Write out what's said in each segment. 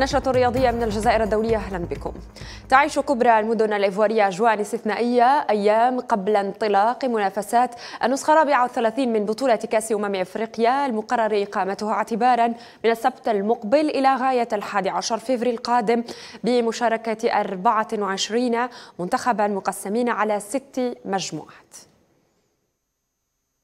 النشرة الرياضية من الجزائر الدولية أهلا بكم تعيش كبرى المدن الإيفوارية أجواء استثنائية أيام قبل انطلاق منافسات النسخة الرابعة والثلاثين من بطولة كأس أمم أفريقيا المقرر إقامتها اعتبارا من السبت المقبل إلى غاية الحادي عشر فبراير القادم بمشاركة 24 منتخبا مقسمين على ست مجموعات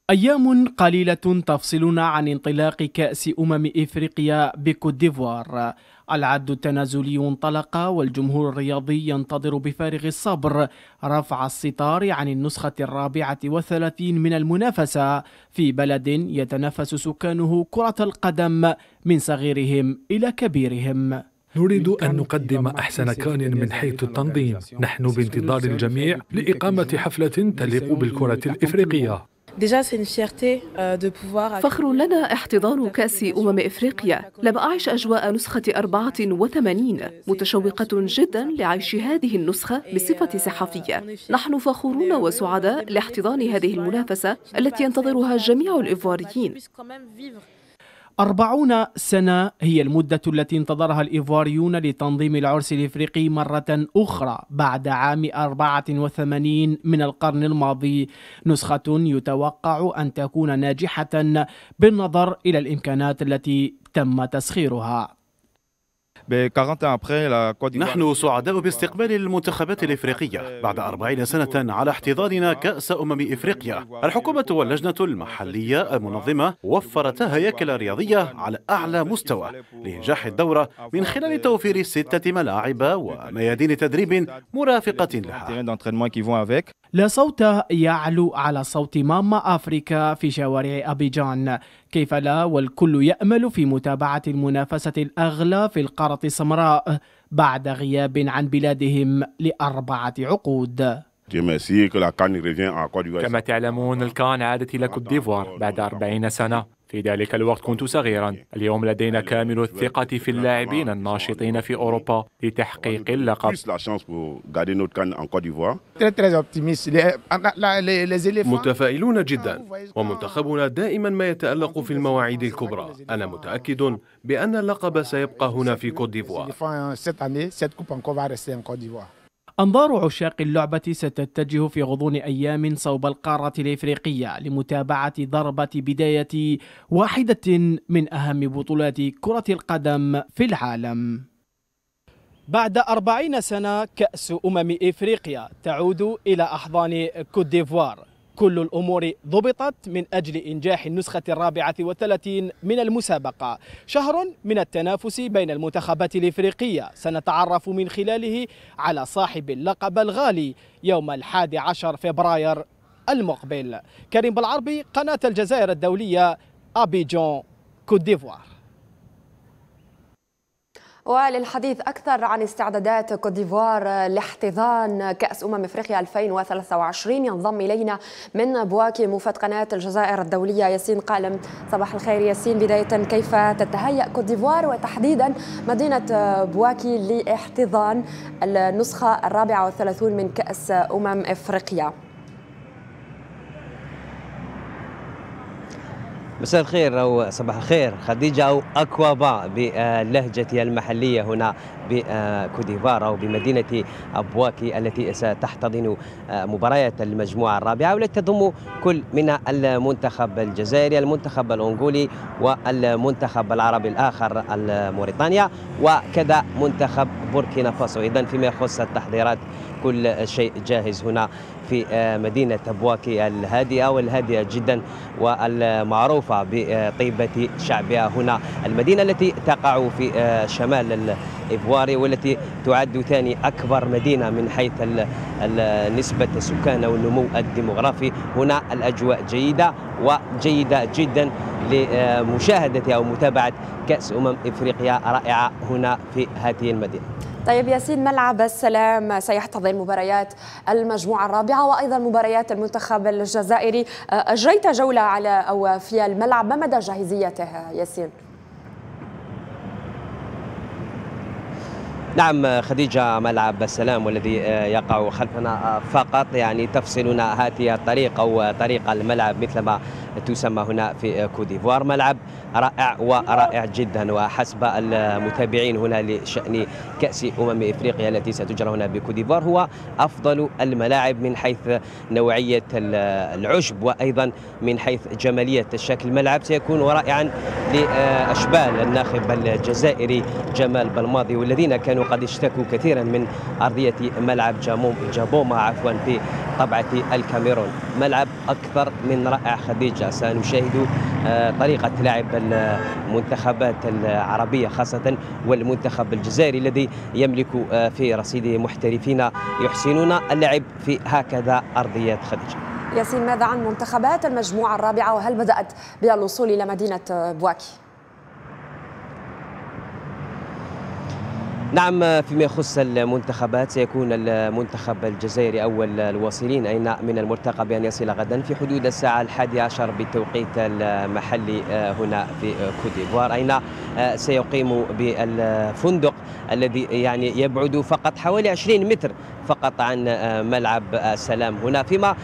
أيام قليلة تفصلنا عن انطلاق كأس أمم إفريقيا بكوت ديفوار العد التنازلي انطلق والجمهور الرياضي ينتظر بفارغ الصبر رفع الستار عن النسخة الرابعة والثلاثين من المنافسة في بلد يتنافس سكانه كرة القدم من صغيرهم إلى كبيرهم نريد أن نقدم أحسن كان من حيث التنظيم نحن بانتظار الجميع لإقامة حفلة تليق بالكرة الإفريقية فخر لنا احتضان كأس أمم إفريقيا لم أعش أجواء نسخة 84 متشوقة جدا لعيش هذه النسخة بصفة صحفية نحن فخورون وسعداء لاحتضان هذه المنافسة التي ينتظرها جميع الإيفواريين أربعون سنة هي المدة التي انتظرها الإيفواريون لتنظيم العرس الإفريقي مرة أخرى بعد عام 84 من القرن الماضي نسخة يتوقع أن تكون ناجحة بالنظر إلى الإمكانات التي تم تسخيرها نحن سعداء باستقبال المنتخبات الإفريقية بعد 40 سنة على احتضاننا كأس أمم إفريقيا الحكومة واللجنة المحلية المنظمة وفرتا هياكل رياضية على أعلى مستوى لإنجاح الدورة من خلال توفير ستة ملاعب وميادين تدريب مرافقة لها لا صوت يعلو على صوت ماما أفريكا في شوارع أبيجان كيف لا والكل يأمل في متابعة المنافسة الأغلى في القارة السمراء بعد غياب عن بلادهم لأربعة عقود كما تعلمون الكان عادت إلى كوت ديفوار بعد أربعين سنة في ذلك الوقت كنت صغيرا اليوم لدينا كامل الثقة في اللاعبين الناشطين في أوروبا لتحقيق اللقب متفائلون جدا ومنتخبنا دائما ما يتألق في المواعيد الكبرى أنا متأكد بأن اللقب سيبقى هنا في كوت ديفوار أنظار عشاق اللعبة ستتجه في غضون أيام صوب القارة الإفريقية لمتابعة ضربة بداية واحدة من أهم بطولات كرة القدم في العالم بعد أربعين سنة كأس أمم إفريقيا تعود إلى أحضان كوت ديفوار كل الأمور ضبطت من أجل إنجاح النسخة الرابعة والثلاثين من المسابقة شهر من التنافس بين المنتخبات الإفريقية سنتعرف من خلاله على صاحب اللقب الغالي يوم الحادي عشر فبراير المقبل كريم بالعربي قناة الجزائر الدولية أبيجون كوت ديفوار وللحديث أكثر عن استعدادات كوت ديفوار لاحتضان كأس أمم إفريقيا 2023 ينضم إلينا من بواكي موفد قناة الجزائر الدولية ياسين قالم صباح الخير ياسين بداية كيف تتهيأ كوت ديفوار وتحديدا مدينة بواكي لاحتضان النسخة الرابعة والثلاثون من كأس أمم إفريقيا مساء الخير او صباح الخير خديجه او اكوابا باللهجه المحليه هنا بكوديفار آه، او بمدينه ابواكي التي ستحتضن آه، مباريات المجموعه الرابعه والتي تضم كل من المنتخب الجزائري المنتخب الانغولي والمنتخب العربي الاخر موريتانيا وكذا منتخب بوركينا فاسو اذا فيما يخص التحضيرات كل شيء جاهز هنا في آه، مدينة بواكي الهادئة والهادئة جدا والمعروفة بطيبة شعبها هنا المدينة التي تقع في آه، شمال الإفواري والتي تعد ثاني أكبر مدينة من حيث نسبة السكان والنمو الديمغرافي هنا الأجواء جيدة وجيدة جدا لمشاهدة أو متابعة كأس أمم إفريقيا رائعة هنا في هذه المدينة طيب ياسين ملعب السلام سيحتضن مباريات المجموعة الرابعة وأيضا مباريات المنتخب الجزائري آه، أجريت جولة على أو في الملعب ما مدى جاهزيته ياسين؟ نعم خديجة ملعب السلام والذي آه، يقع خلفنا آه، فقط يعني تفصلنا هذه الطريق أو طريق الملعب مثلما تسمى هنا في كوديفوار ملعب رائع ورائع جدا وحسب المتابعين هنا لشأن كأس أمم إفريقيا التي ستجرى هنا بكوديفوار هو أفضل الملاعب من حيث نوعية العشب وأيضا من حيث جمالية الشكل الملعب سيكون رائعا لأشبال الناخب الجزائري جمال بلماضي والذين كانوا قد اشتكوا كثيرا من أرضية ملعب جابوما عفوا في طبعة الكاميرون ملعب أكثر من رائع خديجة سنشاهد آه، طريقة لعب المنتخبات العربية خاصة والمنتخب الجزائري الذي يملك آه، في رصيده محترفين يحسنون اللعب في هكذا أرضيات خديجة ياسين ماذا عن منتخبات المجموعة الرابعة وهل بدأت بالوصول إلى مدينة بواكي؟ نعم فيما يخص المنتخبات سيكون المنتخب الجزائري أول الواصلين أين نعم، من المرتقب أن يصل غدا في حدود الساعة الحادية عشر بالتوقيت المحلي آه، هنا في كوديفوار أين نعم، آه، سيقيم بالفندق الذي يعني يبعد فقط حوالي 20 متر فقط عن آه، ملعب سلام هنا فيما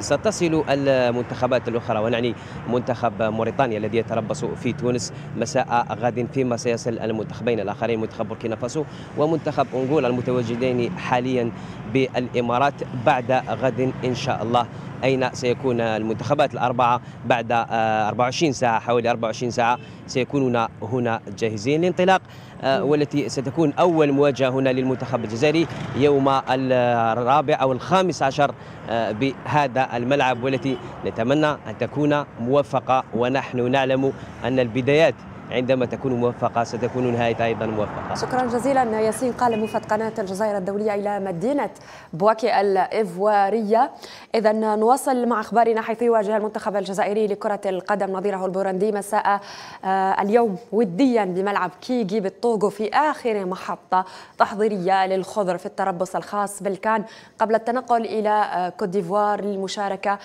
ستصل المنتخبات الأخرى ونعني منتخب موريتانيا الذي يتربص في تونس مساء غد فيما سيصل المنتخبين الآخرين منتخب بوركينا فاسو ومنتخب أنغولا المتواجدين حاليا بالإمارات بعد غد إن شاء الله أين سيكون المنتخبات الأربعة بعد 24 آه، ساعة حوالي 24 ساعة سيكونون هنا جاهزين للانطلاق آه، والتي ستكون أول مواجهة هنا للمنتخب الجزائري يوم الرابع أو الخامس عشر آه، بهذا الملعب والتي نتمنى أن تكون موفقة ونحن نعلم أن البدايات عندما تكون موفقة ستكون نهاية أيضا موفقة شكرا جزيلا ياسين قال موفد قناة الجزائر الدولية إلى مدينة بواكي الإفوارية إذا نواصل مع أخبارنا حيث يواجه المنتخب الجزائري لكرة القدم نظيره البورندي مساء آه، اليوم وديا بملعب كيغي بالطوغو في آخر محطة تحضيرية للخضر في التربص الخاص بالكان قبل التنقل إلى آه، كوت ديفوار للمشاركة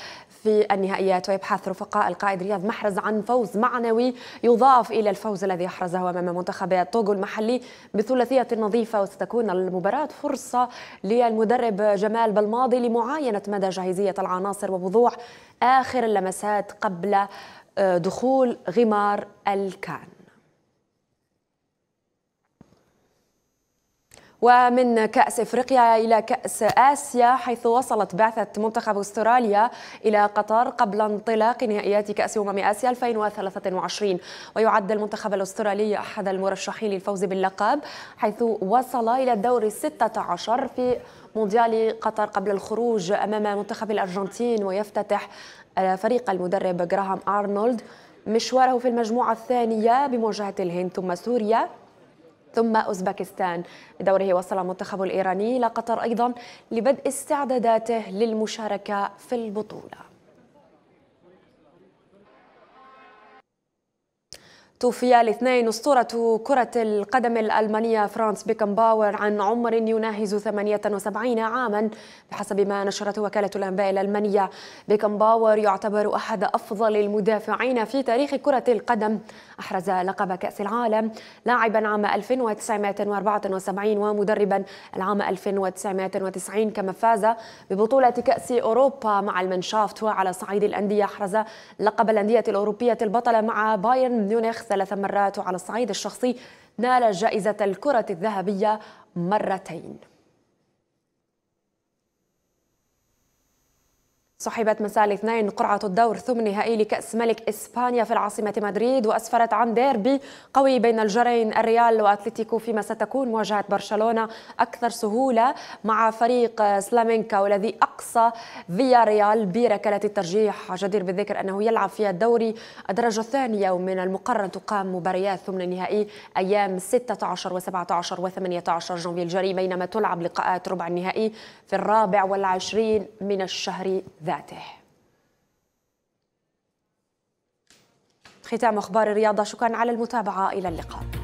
في النهائيات ويبحث رفقاء القائد رياض محرز عن فوز معنوي يضاف إلى الفوز الذي أحرزه أمام منتخب طوغو المحلي بثلاثية نظيفة وستكون المباراة فرصة للمدرب جمال بلماضي لمعاينة مدى جاهزية العناصر ووضوح آخر اللمسات قبل آه، دخول غمار الكان ومن كأس إفريقيا إلى كأس آسيا حيث وصلت بعثة منتخب أستراليا إلى قطر قبل انطلاق نهائيات كأس أمم آسيا 2023 ويعد المنتخب الأسترالي أحد المرشحين للفوز باللقب حيث وصل إلى الدور 16 في مونديال قطر قبل الخروج أمام منتخب الأرجنتين ويفتتح فريق المدرب جراهام أرنولد مشواره في المجموعة الثانية بمواجهة الهند ثم سوريا ثم أوزبكستان بدوره وصل المنتخب الإيراني إلى قطر أيضا لبدء استعداداته للمشاركة في البطولة توفي الاثنين أسطورة كرة القدم الألمانية فرانس بيكنباور عن عمر يناهز 78 عاما بحسب ما نشرته وكالة الأنباء الألمانية بيكنباور يعتبر أحد أفضل المدافعين في تاريخ كرة القدم أحرز لقب كأس العالم لاعبا عام 1974 ومدربا العام 1990 كما فاز ببطولة كأس أوروبا مع المنشافت وعلى صعيد الأندية أحرز لقب الأندية الأوروبية البطلة مع بايرن ميونخ ثلاث مرات وعلى الصعيد الشخصي نال جائزة الكرة الذهبية مرتين صحبت مساء الاثنين قرعة الدور ثم نهائي لكأس ملك إسبانيا في العاصمة مدريد وأسفرت عن ديربي قوي بين الجرين الريال وأتلتيكو فيما ستكون مواجهة برشلونة أكثر سهولة مع فريق سلامينكا والذي أقصى فيا ريال بركلة الترجيح جدير بالذكر أنه يلعب في الدوري الدرجة الثانية ومن المقرر أن تقام مباريات ثمن النهائي أيام 16 و17 و18 جونفي الجري بينما تلعب لقاءات ربع النهائي في الرابع والعشرين من الشهر ذا ذاته ختام أخبار الرياضة شكرا على المتابعة إلى اللقاء